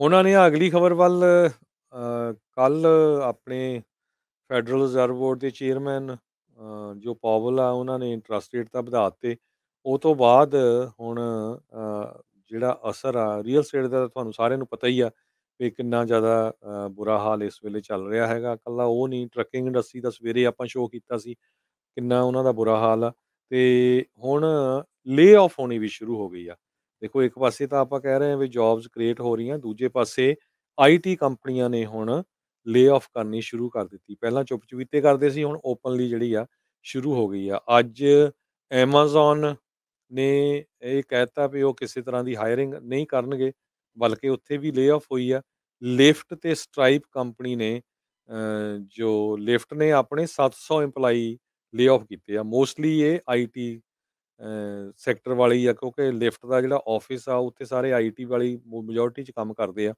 ਉਹਨਾਂ ਨੇ ਅਗਲੀ ਖਬਰ ਵੱਲ ਕੱਲ ਆਪਣੇ ਫੈਡਰਲ ਰਿਜ਼ਰਵ ਬੋਰਡ ਦੇ ਚੇਅਰਮੈਨ ਜੋ ਪਾਵਲ ਆ ਉਹਨਾਂ ਨੇ ਇੰਟਰਸਟ ਰੇਟ ਤਾਂ ਵਧਾ ਦਿੱਤੇ ਉਹ ਤੋਂ ਬਾਅਦ ਹੁਣ ਜਿਹੜਾ ਅਸਰ ਆ ਰੀਅਲ ਸਟੇਟ ਦਾ ਤੁਹਾਨੂੰ ਸਾਰਿਆਂ ਨੂੰ ਪਤਾ ਹੀ ਆ ਵੀ ਕਿੰਨਾ ਜ਼ਿਆਦਾ ਬੁਰਾ ਹਾਲ ਇਸ ਵੇਲੇ ਚੱਲ ਰਿਹਾ ਹੈਗਾ ਕੱਲਾ ਉਹ ਨਹੀਂ ਟਰੱਕਿੰਗ ਇੰਡਸਟਰੀ ਦਾ ਸਵੇਰੇ ਆਪਾਂ ਸ਼ੋਅ ਕੀਤਾ ਸੀ ਕਿੰਨਾ ਉਹਨਾਂ ਦਾ ਬੁਰਾ ਹਾਲ ਆ ਤੇ ਹੁਣ ਲੇਆਫ ਆਫ ਹੋਣੀ ਵੀ ਸ਼ੁਰੂ ਹੋ ਗਈ ਆ ਦੇਖੋ ਇੱਕ ਪਾਸੇ ਤਾਂ ਆਪਾਂ ਕਹਿ ਰਹੇ ਹਾਂ ਵੀ ਜੌਬਸ ਕ੍ਰੀਏਟ ਹੋ ਰਹੀਆਂ ਦੂਜੇ ਪਾਸੇ ਆਈਟੀ ਕੰਪਨੀਆਂ ਨੇ ਹੁਣ ਲੇ ਆਫ ਕਰਨੀ ਸ਼ੁਰੂ ਕਰ ਦਿੱਤੀ ਪਹਿਲਾਂ ਚੁੱਪਚਾਪੀਤੇ ਕਰਦੇ ਸੀ ਹੁਣ ਓਪਨਲੀ ਜਿਹੜੀ ਆ ਸ਼ੁਰੂ ਹੋ ਗਈ ਆ ਅੱਜ Amazon ਨੇ ਇਹ ਕਹਿਤਾ ਵੀ ਉਹ ਕਿਸੇ ਤਰ੍ਹਾਂ ਦੀ ਹਾਇਰਿੰਗ ਨਹੀਂ ਕਰਨਗੇ ਬਲਕਿ ਉੱਥੇ ਵੀ ਲੇ ਆਫ ਹੋਈ ਆ ਲਿਫਟ ਤੇ ਸਟ੍ਰਾਈਪ ਕੰਪਨੀ ਨੇ ਜੋ ਲਿਫਟ ਨੇ ਆਪਣੇ 700 EMPLOYEE ਲੇ ਆਫ ਕੀਤੇ ਆ ਮੋਸਟਲੀ ਇਹ ਆਈਟੀ ਸੈਕਟਰ ਵਾਲੀ ਆ ਕਿਉਂਕਿ ਲਿਫਟ ਦਾ ਜਿਹੜਾ ਆਫਿਸ ਆ ਉੱਥੇ ਸਾਰੇ ਆਈਟੀ ਵਾਲੀ ਮੈਜੋਰਟੀ ਚ ਕੰਮ ਕਰਦੇ ਆ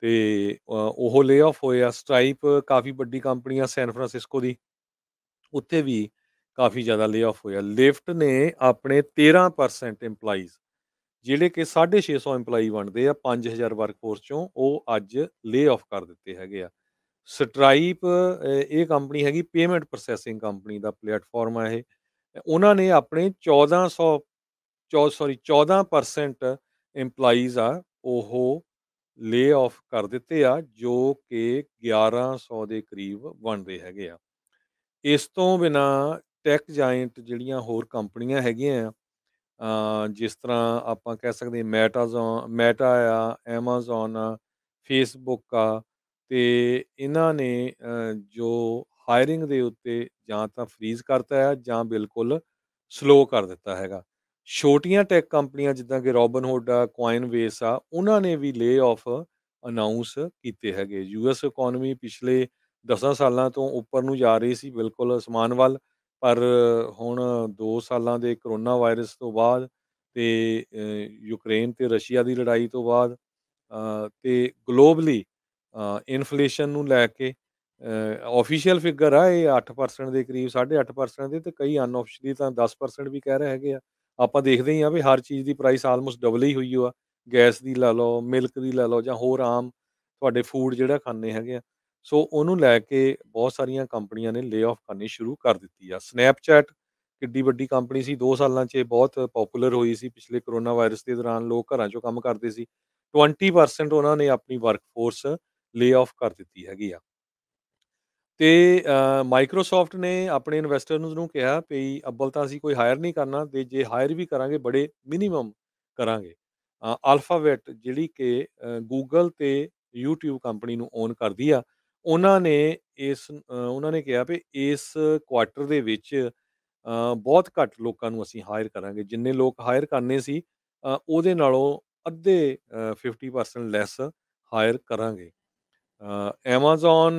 ਤੇ ਉਹ ਲੇਆਫ ਹੋਏ ਆ ਸਟ੍ਰਾਈਪ ਕਾਫੀ ਵੱਡੀ ਕੰਪਨੀ ਆ ਸੈਨ ਫਰਾਂਸਿਸਕੋ ਦੀ ਉੱਥੇ ਵੀ ਕਾਫੀ ਜ਼ਿਆਦਾ ਲੇਆਫ ਹੋਇਆ ਲਿਫਟ ਨੇ ਆਪਣੇ 13% ਏਮਪਲਾਈਜ਼ ਜਿਹੜੇ ਕਿ 650 ਏਮਪਲਾਈ ਬਣਦੇ ਆ 5000 ਵਰਕਫੋਰਸ ਚੋਂ ਉਹ ਅੱਜ ਲੇਆਫ ਕਰ ਦਿੱਤੇ ਹੈਗੇ ਆ ਸਟ੍ਰਾਈਪ ਇਹ ਕੰਪਨੀ ਹੈਗੀ ਪੇਮੈਂਟ ਪ੍ਰੋਸੈਸਿੰਗ ਕੰਪਨੀ ਦਾ ਪਲੇਟਫਾਰਮ ਆ ਇਹ ਉਹਨਾਂ ਨੇ ਆਪਣੇ 1400 14 ਸੌਰੀ 14% EMPLOYEES ਆ ਉਹ ਲੇ ਆਫ ਕਰ ਦਿੱਤੇ ਆ ਜੋ ਕਿ 1100 ਦੇ ਕਰੀਬ ਬਣਦੇ ਹੈਗੇ ਆ ਇਸ ਤੋਂ ਬਿਨਾ ਟੈਕ ਜਾਇੰਟ ਜਿਹੜੀਆਂ ਹੋਰ ਕੰਪਨੀਆਂ ਹੈਗੀਆਂ ਆ ਜਿਸ ਤਰ੍ਹਾਂ ਆਪਾਂ ਕਹਿ ਸਕਦੇ ਮੈਟਾਜ਼ੋਨ ਮੈਟਾ ਆ ਐਮਾਜ਼ਨ ਆ ਫੇਸਬੁੱਕ ਆ ਤੇ ਇਹਨਾਂ ਨੇ ਜੋ ਫਾਇਰਿੰਗ ਦੇ ਉੱਤੇ ਜਾਂ ਤਾਂ ਫ੍ਰੀਜ਼ ਕਰਤਾ ਹੈ ਜਾਂ ਬਿਲਕੁਲ ਸਲੋ ਕਰ ਦਿੱਤਾ ਹੈਗਾ ਛੋਟੀਆਂ ਟੈਕ ਕੰਪਨੀਆਂ ਜਿੱਦਾਂ ਕਿ ਰੋਬਨਹੁੱਡ ਆ ਕੋਇਨਵੇਸ ਆ ਉਹਨਾਂ ਨੇ ਵੀ ਲੇ ਆਫ ਅਨਾਉਂਸ ਕੀਤੇ ਹੈਗੇ ਯੂਐਸ ਇਕਨੋਮੀ ਪਿਛਲੇ 10 ਸਾਲਾਂ ਤੋਂ ਉੱਪਰ ਨੂੰ ਜਾ ਰਹੀ ਸੀ ਬਿਲਕੁਲ ਅਸਮਾਨ ਵੱਲ ਪਰ ਹੁਣ 2 ਸਾਲਾਂ ਦੇ ਕਰੋਨਾ ਵਾਇਰਸ ਤੋਂ ਬਾਅਦ ਤੇ ਯੂਕਰੇਨ ਤੇ ਰਸ਼ੀਆ ਦੀ ਲੜਾਈ ਤੋਂ ਬਾਅਦ ਤੇ ਗਲੋਬਲੀ ਇਨਫਲੇਸ਼ਨ ਨੂੰ ਲੈ ਕੇ ਆਫੀਸ਼ੀਅਲ ਫਿਗਰ ਆ ਇਹ 8% ਦੇ ਕਰੀਬ 8.5% ਦੇ ਤੇ ਕਈ ਅਨਆਫੀਸ਼ੀਅਲੀ ਤਾਂ 10% ਵੀ ਕਹਿ ਰਹੇ ਹੈਗੇ ਆ ਆਪਾਂ ਦੇਖਦੇ ਹੀ ਆ ਵੀ ਹਰ ਚੀਜ਼ ਦੀ ਪ੍ਰਾਈਸ ਆਲਮੋਸਟ ਡਬਲ ਹੀ ਹੋਈ ਹੋਆ ਗੈਸ ਦੀ ਲੈ ਲਓ ਮਿਲਕ ਦੀ ਲੈ ਲਓ ਜਾਂ ਹੋਰ ਆਮ ਤੁਹਾਡੇ ਫੂਡ ਜਿਹੜਾ ਖਾਣੇ ਹੈਗੇ ਆ ਸੋ ਉਹਨੂੰ ਲੈ ਕੇ ਬਹੁਤ ਸਾਰੀਆਂ ਕੰਪਨੀਆਂ ਨੇ ਲੇਆਫ ਆਫ ਕਰਨੀ ਸ਼ੁਰੂ ਕਰ ਦਿੱਤੀ ਆ ਸਨੈਪਚੈਟ ਕਿੱਡੀ ਵੱਡੀ ਕੰਪਨੀ ਸੀ 2 ਸਾਲਾਂ 'ਚ ਬਹੁਤ ਪਪੂਲਰ ਹੋਈ ਸੀ ਪਿਛਲੇ ਕਰੋਨਾ ਵਾਇਰਸ ਦੇ ਦੌਰਾਨ ਲੋਕ ਘਰਾਂ 'ਚੋਂ ਕੰਮ ਕਰਦੇ ਸੀ 20% ਉਹਨਾਂ ਨੇ ਆਪਣੀ ਵਰਕਫੋਰਸ ਲੇਆਫ ਆਫ ਕਰ ਦਿੱਤੀ ਹੈਗੀ ਆ ਤੇ ਮਾਈਕਰੋਸਾਫਟ ਨੇ ਆਪਣੇ ਇਨਵੈਸਟਰਸ ਨੂੰ ਕਿਹਾ ਵੀ ਅੱਬਲ ਤਾਂ ਅਸੀਂ ਕੋਈ ਹਾਇਰ ਨਹੀਂ ਕਰਨਾ ਤੇ ਜੇ ਹਾਇਰ ਵੀ ਕਰਾਂਗੇ ਬੜੇ ਮਿਨੀਮਮ ਕਰਾਂਗੇ ਅਲਫਾਬੈਟ ਜਿਹੜੀ ਕਿ ਗੂਗਲ ਤੇ YouTube ਕੰਪਨੀ ਨੂੰ ਓਨ ਕਰਦੀ ਆ ਉਹਨਾਂ ਨੇ ਇਸ ਉਹਨਾਂ ਨੇ ਕਿਹਾ ਵੀ ਇਸ ਕੁਆਟਰ ਦੇ ਵਿੱਚ ਬਹੁਤ ਘੱਟ ਲੋਕਾਂ ਨੂੰ ਅਸੀਂ ਹਾਇਰ ਕਰਾਂਗੇ ਜਿੰਨੇ ਲੋਕ ਹਾਇਰ ਕਰਨੇ ਸੀ ਉਹਦੇ ਨਾਲੋਂ ਅੱਧੇ 50% ਲੈਸ ਹਾਇਰ ਕਰਾਂਗੇ Amazon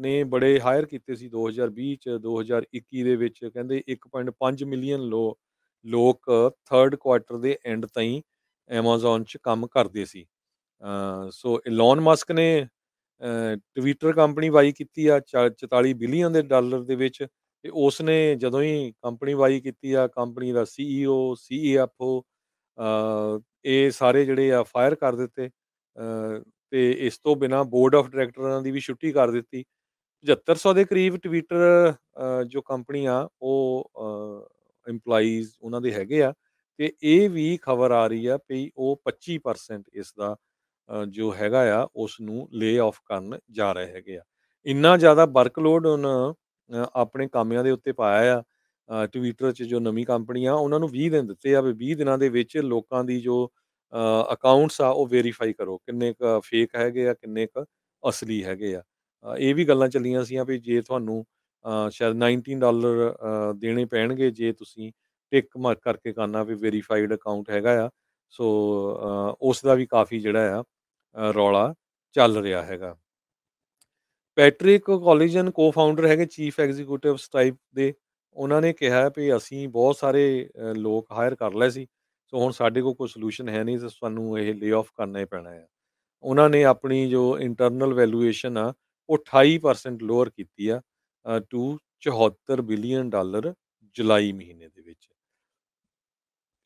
ਨੇ ਬੜੇ ਹਾਇਰ ਕੀਤੇ ਸੀ 2020 ਚ 2021 ਦੇ ਵਿੱਚ ਕਹਿੰਦੇ 1.5 ਮਿਲੀਅਨ ਲੋਕ ਥਰਡ ਕੁਆਟਰ ਦੇ ਐਂਡ ਤਾਈਂ Amazon ਚ ਕੰਮ ਕਰਦੇ ਸੀ ਸੋ ਇਲਨ ਮਸਕ ਨੇ ਟਵਿੱਟਰ ਕੰਪਨੀ ਵਾਈ ਕੀਤੀ ਆ 44 ਬਿਲੀਅਨ ਦੇ ਡਾਲਰ ਦੇ ਵਿੱਚ ਤੇ ਉਸ ਨੇ ਜਦੋਂ ਹੀ ਕੰਪਨੀ ਵਾਈ ਕੀਤੀ ਆ ਕੰਪਨੀ ਦਾ ਸੀਈਓ ਸੀਐਫਓ e e ਇਹ ਸਾਰੇ ਜਿਹੜੇ ਆ ਫਾਇਰ ਕਰ ਦਿੱਤੇ ਤੇ ਇਸ ਤੋਂ ਬਿਨਾ ਬੋਰਡ ਆਫ ਡਾਇਰੈਕਟਰਾਂ ਦੀ ਵੀ ਛੁੱਟੀ ਕਰ ਦਿੱਤੀ 7500 ਦੇ ਕਰੀਬ ਟਵਿੱਟਰ ਜੋ ਕੰਪਨੀ ਆ ਉਹ EMPLOYEES ਉਹਨਾਂ ਦੇ ਹੈਗੇ ਆ ਤੇ ਇਹ ਵੀ ਖਬਰ ਆ ਰਹੀ ਆ ਕਿ ਉਹ 25% ਇਸ ਦਾ ਜੋ ਹੈਗਾ ਆ ਉਸ ਨੂੰ ਲੇ ਆਫ ਕਰਨ ਜਾ ਰਹੇ ਹੈਗੇ ਆ ਇੰਨਾ ਜ਼ਿਆਦਾ ਵਰਕਲੋਡ ਉਹਨਾਂ ਆਪਣੇ ਕਾਮਿਆਂ ਦੇ ਉੱਤੇ ਪਾਇਆ ਆ ਟਵਿੱਟਰ 'ਚ ਜੋ ਨਵੀਂ ਕੰਪਨੀਆਂ ਉਹਨਾਂ ਨੂੰ 20 ਦਿਨ ਦਿੱਤੇ ਆ ਵੀ 20 ਦਿਨਾਂ ਦੇ ਵਿੱਚ ਲੋਕਾਂ ਦੀ ਜੋ ਅਕਾਊਂਟਸ ਆ ਉਹ ਵੈਰੀਫਾਈ ਕਰੋ ਕਿੰਨੇ ਕ ਫੇਕ ਹੈਗੇ ਆ ਕਿੰਨੇ ਕ ਅਸਲੀ ਹੈਗੇ ਆ ਇਹ ਵੀ ਗੱਲਾਂ ਚੱਲੀਆਂ ਸੀਆਂ ਵੀ ਜੇ ਤੁਹਾਨੂੰ ਸ਼ਾਇਦ 19 ਡਾਲਰ ਦੇਣੇ ਪੈਣਗੇ ਜੇ ਤੁਸੀਂ ਟਿਕ ਮਾਰਕ ਕਰਕੇ ਕਰਨਾ ਵੀ ਵੈਰੀਫਾਈਡ ਅਕਾਊਂਟ ਹੈਗਾ ਆ ਸੋ ਉਸ ਦਾ ਵੀ ਕਾਫੀ ਜਿਹੜਾ ਆ ਰੌਲਾ ਚੱਲ ਰਿਹਾ ਹੈਗਾ ਪੈਟ੍ਰਿਕ ਕੋਲੀਜਨ ਕੋ-ਫਾਊਂਡਰ ਹੈਗੇ ਚੀਫ ਐਗਜ਼ੀਕਿਊਟਿਵ ਸਟਾਈਪ ਦੇ ਉਹਨਾਂ ਨੇ ਕਿਹਾ ਵੀ ਅਸੀਂ ਬਹੁਤ ਸਾਰੇ ਲੋਕ ਹਾਇਰ ਕਰ ਲਏ ਸੀ ਸੋ ਹੁਣ ਸਾਡੇ ਕੋਲ ਕੋਈ ਸੋਲੂਸ਼ਨ ਹੈ ਨਹੀਂ ਤੇ ਸਾਨੂੰ ਇਹ ਲੇ ਆਫ ਕਰਨਾ ਹੀ ਪੈਣਾ ਹੈ ਉਹਨਾਂ ਨੇ ਆਪਣੀ ਜੋ ਇੰਟਰਨਲ ਵੈਲੂਏਸ਼ਨ ਆ ਉਹ 28% ਲੋਅਰ ਕੀਤੀ ਆ ਟੂ 74 ਬਿਲੀਅਨ ਡਾਲਰ ਜੁਲਾਈ ਮਹੀਨੇ ਦੇ ਵਿੱਚ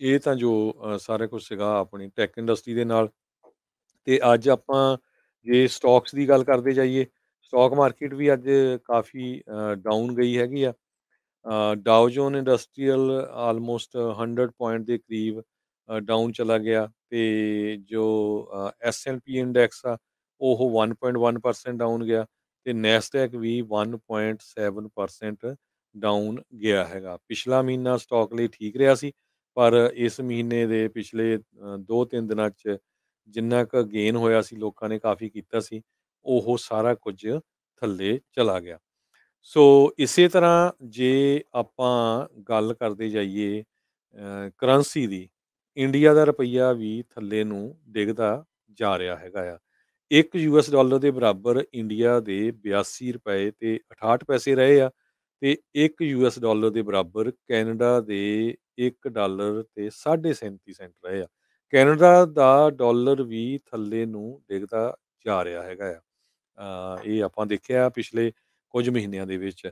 ਇਹ ਤਾਂ ਜੋ ਸਾਰੇ ਕੁਝ ਸਿਗਾ ਆਪਣੀ ਟੈਕ ਇੰਡਸਟਰੀ ਦੇ ਨਾਲ ਤੇ ਅੱਜ ਆਪਾਂ ਜੇ ਸਟਾਕਸ ਦੀ ਗੱਲ ਕਰਦੇ ਜਾਈਏ ਸਟਾਕ ਮਾਰਕੀਟ ਵੀ ਅੱਜ ਕਾਫੀ ਡਾਊਨ ਗਈ ਹੈਗੀ ਆ Dow Jones Jones industrial almost 100 point ਦੇ ਕਰੀਬ ਡਾਊਨ ਚਲਾ ਗਿਆ ਤੇ ਜੋ ਪੀ ਇੰਡੈਕਸ ਆ ਉਹ 1.1% ਡਾਊਨ ਗਿਆ ਤੇ ਨੈਸਟੈਕ ਵੀ 1.7% ਡਾਊਨ ਗਿਆ ਹੈਗਾ ਪਿਛਲਾ ਮਹੀਨਾ ਸਟਾਕ ਲਈ ਠੀਕ ਰਿਹਾ ਸੀ ਪਰ ਇਸ ਮਹੀਨੇ ਦੇ ਪਿਛਲੇ 2-3 ਦਿਨਾਂ 'ਚ ਜਿੰਨਾ ਕੁ ਗੇਨ ਹੋਇਆ ਸੀ ਲੋਕਾਂ ਨੇ ਕਾਫੀ ਕੀਤਾ ਸੀ ਉਹ ਸਾਰਾ ਕੁਝ ਥੱਲੇ ਚਲਾ ਗਿਆ ਸੋ ਇਸੇ ਤਰ੍ਹਾਂ ਜੇ ਆਪਾਂ ਗੱਲ ਕਰਦੇ ਜਾਈਏ ਕਰੰਸੀ ਦੀ ਇੰਡੀਆ ਦਾ ਰੁਪਈਆ ਵੀ ਥੱਲੇ ਨੂੰ ਡਿੱਗਦਾ ਜਾ ਰਿਹਾ ਹੈਗਾ ਆ 1 ਯੂਐਸ ਡਾਲਰ ਦੇ ਬਰਾਬਰ ਇੰਡੀਆ ਦੇ 82 ਰੁਪਏ ਤੇ 68 ਪੈਸੇ ਰਹੇ ਆ ਤੇ 1 ਯੂਐਸ ਡਾਲਰ ਦੇ ਬਰਾਬਰ ਕੈਨੇਡਾ ਦੇ 1 ਡਾਲਰ ਤੇ 37 ਸੈਂਟ ਰਹੇ ਆ ਕੈਨੇਡਾ ਦਾ ਡਾਲਰ ਵੀ ਥੱਲੇ ਨੂੰ ਡਿੱਗਦਾ ਜਾ ਰਿਹਾ ਹੈਗਾ ਆ ਇਹ ਆਪਾਂ ਦੇਖਿਆ ਪਿਛਲੇ ਕੁਝ ਮਹੀਨਿਆਂ ਦੇ ਵਿੱਚ